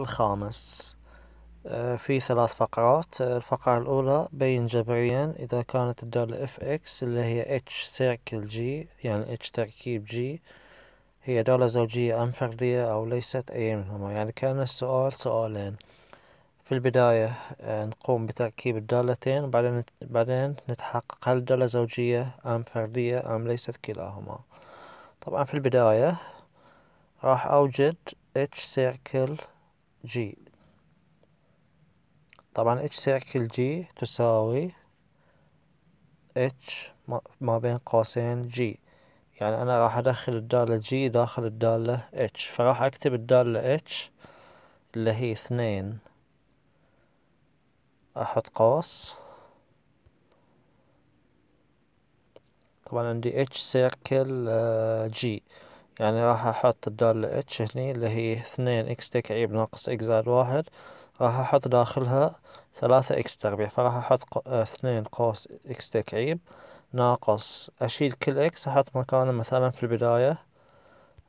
الخامس آه، في ثلاث فقرات آه، الفقرة الأولى بين جبريا إذا كانت الدالة اف اكس اللي هي h سيركل جي يعني h تركيب جي هي دالة زوجية أم فردية أو ليست أي منهما يعني كان السؤال سؤالين في البداية آه، نقوم بتركيب الدالتين وبعدين بعدين نتحقق هل الدالة زوجية أم فردية أم ليست كلاهما طبعا في البداية راح أوجد h سيركل جي طبعا اتش سيركل جي تساوي اتش ما بين قوسين جي يعني انا راح ادخل الدالة جي داخل الدالة اتش فراح اكتب الدالة اتش اللي هي اثنين احط قوس طبعا عندي اتش سيركل جي يعني راح احط الدالة اتش هني اللي هي اثنين اكس تكعيب ناقص اكس زائد واحد راح احط داخلها ثلاثة اكس تربيع فراح احط آه، اثنين قوس اكس تكعيب ناقص اشيل كل اكس احط مكانه مثلا في البداية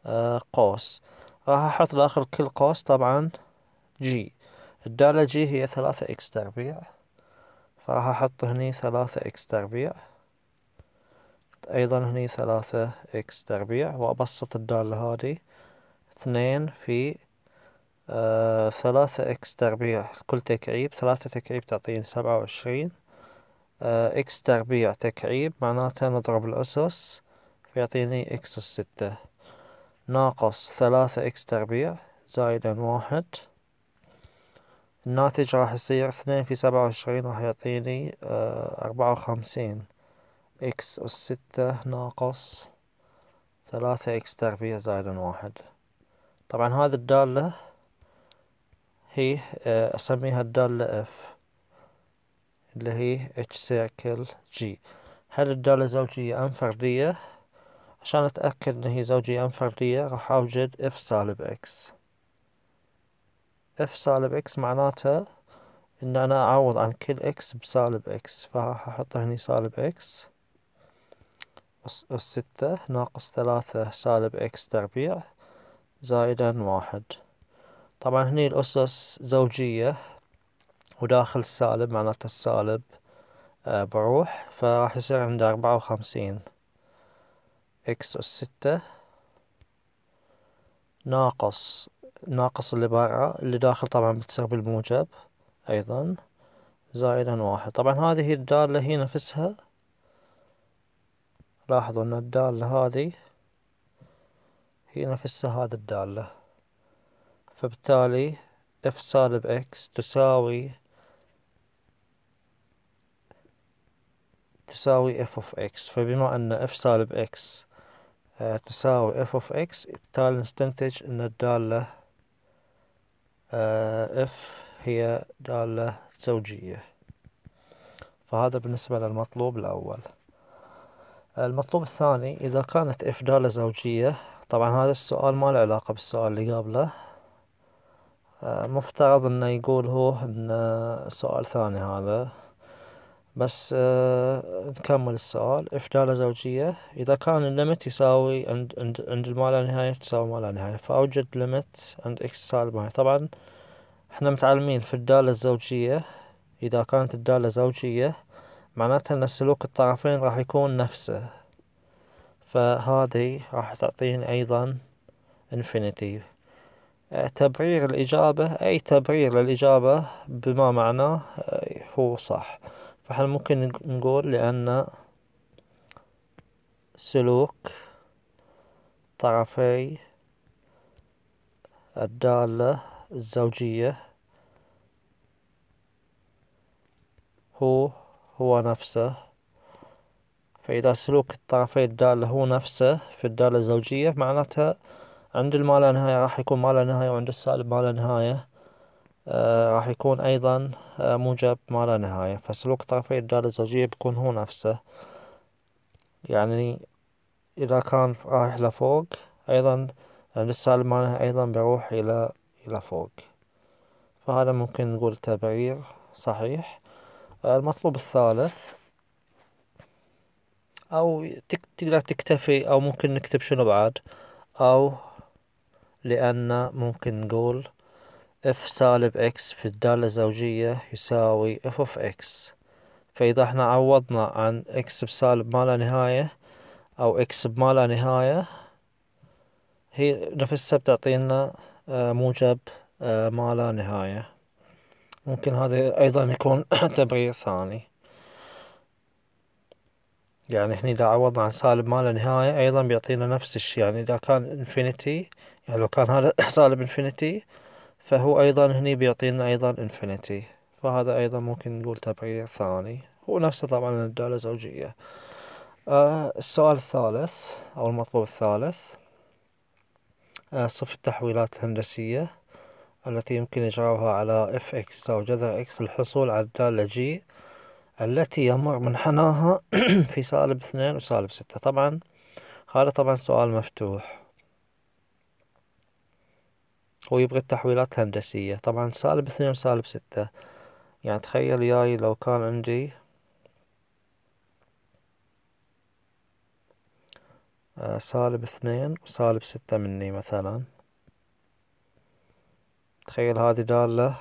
آه، قوس راح احط داخل كل قوس طبعا جي الدالة جي هي ثلاثة اكس تربيع فراح احط هني ثلاثة اكس تربيع أيضا هني ثلاثة إكس تربيع وأبسط الدالة هذه اثنين في آه، ثلاثة إكس تربيع كل تكعيب ثلاثة تكعيب تعطيني سبعة وعشرين آه، إكس تربيع تكعيب معناته نضرب الأسس فيعطيني إكس الستة ناقص ثلاثة إكس تربيع زائدا واحد الناتج راح يصير اثنين في سبعة وعشرين راح يعطيني آه، أربعة وخمسين إكس أس ستة ناقص ثلاثة إكس تربيع زائد واحد طبعا هذه الدالة هي آه، أسميها الدالة اف اللي هي اتش سيركل جي هل الدالة زوجية أم فردية؟ عشان أتأكد إن هي زوجية أم فردية راح أوجد اف سالب اكس اف سالب اكس معناته إن أنا أعوض عن كل اكس بسالب اكس احط هني سالب اكس ناقص ستة ناقص ثلاثة سالب إكس تربيع زائدا واحد طبعا هني الأسس زوجية وداخل السالب معناته السالب آه، بروح فراح يصير عندي أربعة وخمسين إكس أس ستة ناقص ناقص اللي برا اللي داخل طبعا بتصير بالموجب أيضا زائدا واحد طبعا هذه الدالة هي نفسها لاحظوا ان الدالة هذه هي نفسها هذه الدالة فبالتالي اف سالب اكس تساوي تساوي اف اوف اكس فبما ان اف سالب اكس آه، تساوي اف اوف اكس بالتالي نستنتج ان الدالة اف آه، هي دالة زوجية فهذا بالنسبة للمطلوب الأول المطلوب الثاني إذا كانت إف دالة زوجية طبعا هذا السؤال ما له علاقة بالسؤال اللي قبله آه، مفترض انه يقول هو ان آه، سؤال ثاني هذا بس آه، نكمل السؤال اف دالة زوجية اذا كان الليمت يساوي عند عند عند لا نهاية تساوي ما لا نهاية فاوجد ليمت عند اكس سالب ماي طبعا احنا متعلمين في الدالة الزوجية اذا كانت الدالة زوجية معناتها ان سلوك الطرفين راح يكون نفسه فهذه راح تعطيني ايضا انفينيتي آه، تبرير الإجابة أي تبرير للإجابة بما معناه آه، هو صح فحنا ممكن نقول لأن سلوك طرفي الدالة الزوجية هو هو نفسه فإذا سلوك الطرفين الدالة هو نفسه في الدالة الزوجية معناتها عند ما لا نهاية راح يكون ما لا نهاية وعند السالب ما لا نهاية آه راح يكون أيضا آه موجب ما لا نهاية فسلوك طرفي الدالة الزوجية بيكون هو نفسه يعني إذا كان رايح لفوق أيضا عند السالب ما لا أيضا بيروح إلى إلى فوق فهذا ممكن نقول تبرير صحيح المطلوب الثالث او تقدر تكتفي او ممكن نكتب شنو بعد او لان ممكن نقول اف سالب اكس في الدالة الزوجية يساوي اف اوف اكس فاذا احنا عوضنا عن اكس بسالب ما لا نهاية او اكس بما لا نهاية هي نفسها بتعطينا آه، موجب آه، ما لا نهاية ممكن هذا أيضا يكون تبرير ثاني يعني هني إذا عوضنا عن سالب ما لا نهاية أيضا بيعطينا نفس الشيء يعني إذا كان انفينيتي يعني لو كان هذا سالب انفينيتي فهو أيضا هني بيعطينا أيضا انفينيتي فهذا أيضا ممكن نقول تبرير ثاني هو نفسه طبعا الدالة زوجية آه السؤال الثالث أو المطلوب الثالث آه صف التحويلات الهندسية التي يمكن إجراؤها على fx أو جذر x للحصول على الدالة g التي يمر منحناها في سالب اثنين وسالب ستة طبعا هذا طبعا سؤال مفتوح هو يبغى التحويلات الهندسية طبعا سالب اثنين وسالب ستة يعني تخيل ياي لو كان عندي آه، سالب اثنين وسالب ستة مني مثلا تخيل هذه دالة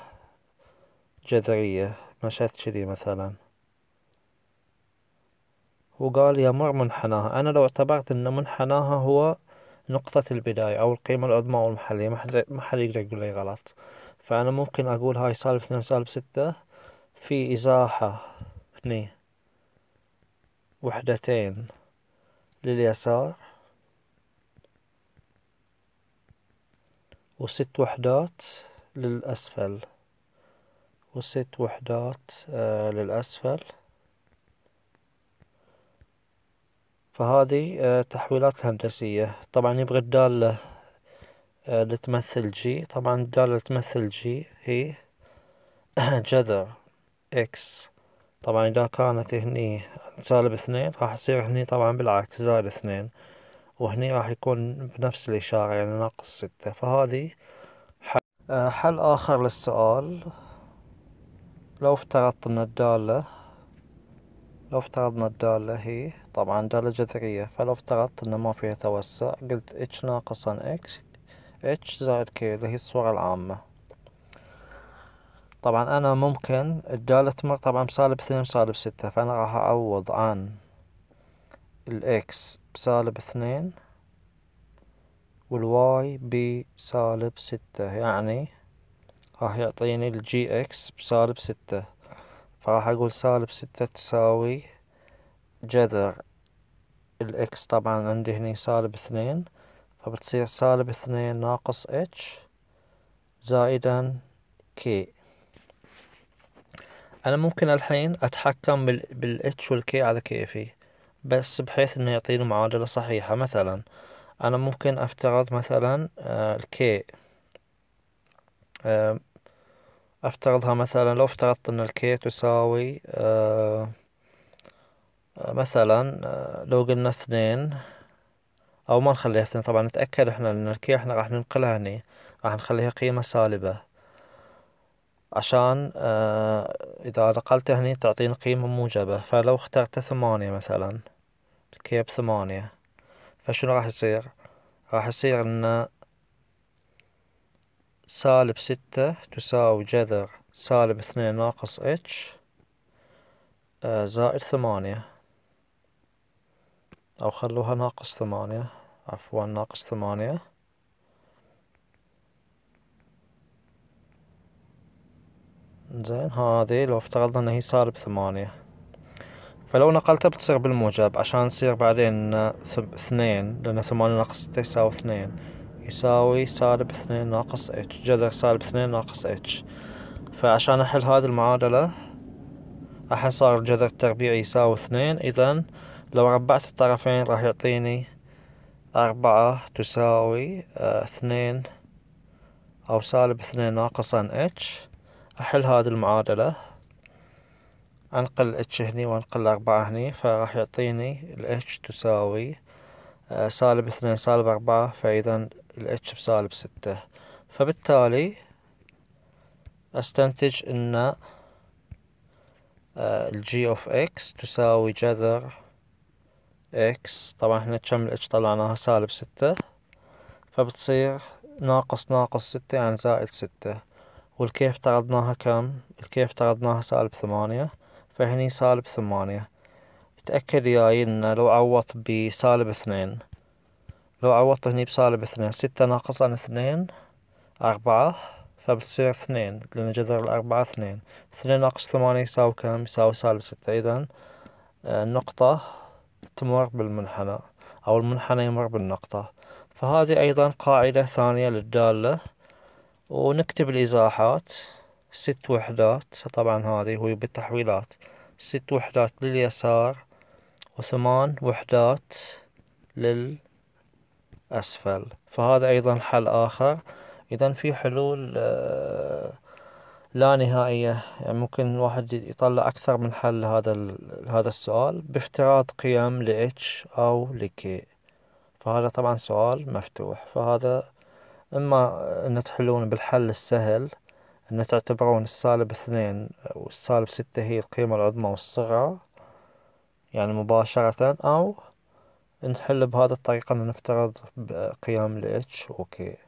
جذرية مشت كذي مثلا وقال يمر منحناها أنا لو اعتبرت أن منحناها هو نقطة البداية أو القيمة العظمى أو المحلية ما حد يقدر يقول لي غلط فأنا ممكن أقول هاي سالب اثنين سالب ستة في إزاحة هني وحدتين لليسار وست وحدات للأسفل وست وحدات آه، للأسفل فهذه آه، تحويلات هندسية طبعا يبغى الدالة آه، اللي تمثل جي طبعا الدالة اللي تمثل جي هي جذر اكس طبعا اذا كانت هني سالب اثنين راح تصير هني طبعا بالعكس زائد اثنين وهني راح يكون بنفس الإشارة يعني ناقص ستة فهذه آه، حل آخر للسؤال لو افترضت أن الدالة لو افترضنا الدالة هي طبعا دالة جذرية فلو افترضت أن ما فيها توسع قلت h ناقصا x h زائد k اللي هي الصورة العامة طبعا أنا ممكن الدالة تمر طبعا بسالب اثنين وسالب ستة فأنا راح أعوض عن الإكس بسالب اثنين والواي بسالب ستة يعني راح يعطيني الجي اكس بسالب ستة فراح أقول سالب ستة تساوي جذر الاكس طبعا عندي هني سالب اثنين فبتصير سالب اثنين ناقص اتش زائدا كي أنا ممكن الحين أتحكم بالاتش والكي على كيفي بس بحيث إنه يعطيني معادلة صحيحة مثلا انا ممكن افترض مثلا آه، الكي آه، افترضها مثلا لو افترضت ان الكي تساوي آه، مثلا لو قلنا اثنين او ما نخليها اثنين طبعا نتأكد احنا ان الكي احنا راح ننقلها هني راح نخليها قيمة سالبة عشان اذا نقلتها هني تعطيني قيمة موجبة فلو اخترت ثمانية مثلا الكي بثمانية فشنو راح يصير راح يصير لنا سالب ستة تساوي جذر سالب اثنين ناقص اتش آه، زائد ثمانية أو خلوها ناقص ثمانية عفوا ناقص ثمانية زين هذه لو افترضنا ان هي سالب ثمانية فلو نقلتها بتصير بالموجب عشان تصير بعدين اثنين لأن ثمانية ناقص ستة يساوي اثنين يساوي سالب اثنين ناقص اتش جذر سالب اثنين ناقص اتش فعشان أحل هذه المعادلة الحين صار الجذر التربيعي يساوي اثنين إذا لو ربعت الطرفين راح يعطيني أربعة تساوي آه، اثنين أو سالب اثنين ناقصا اتش أحل هذه المعادلة انقل اتش هني وانقل أربعة هني فراح يعطيني الاتش تساوي آه، سالب اثنين سالب أربعة فإذا الاتش بسالب ستة فبالتالي استنتج ان الجي اوف اكس تساوي جذر اكس طبعا احنا كم الاتش طلعناها سالب ستة فبتصير ناقص ناقص ستة يعني زائد ستة والكيف افترضناها كم الكيف افترضناها سالب ثمانية فهني سالب ثمانية اتأكد ياي انه لو عوضت بسالب اثنين لو عوضت هني بسالب اثنين ستة ناقص عن اثنين أربعة فبتصير اثنين لأن جذر الأربعة اثنين اثنين ناقص ثمانية يساوي كم يساوي سالب ستة إذا النقطة آه، تمر بالمنحنى أو المنحنى يمر بالنقطة فهذه أيضا قاعدة ثانية للدالة ونكتب الإزاحات ست وحدات طبعا هذه هو بالتحويلات ست وحدات لليسار وثمان وحدات للأسفل فهذا أيضا حل آخر إذا في حلول آه، لا نهائية يعني ممكن الواحد يطلع أكثر من حل هذا هذا السؤال بافتراض قيم ل H أو ل K فهذا طبعا سؤال مفتوح فهذا إما أن تحلون بالحل السهل أن تعتبرون السالب اثنين والسالب ستة هي القيمة العظمى والصغرى يعني مباشرة أو نحل بهذا الطريقة أن نفترض قيام ال h أوكي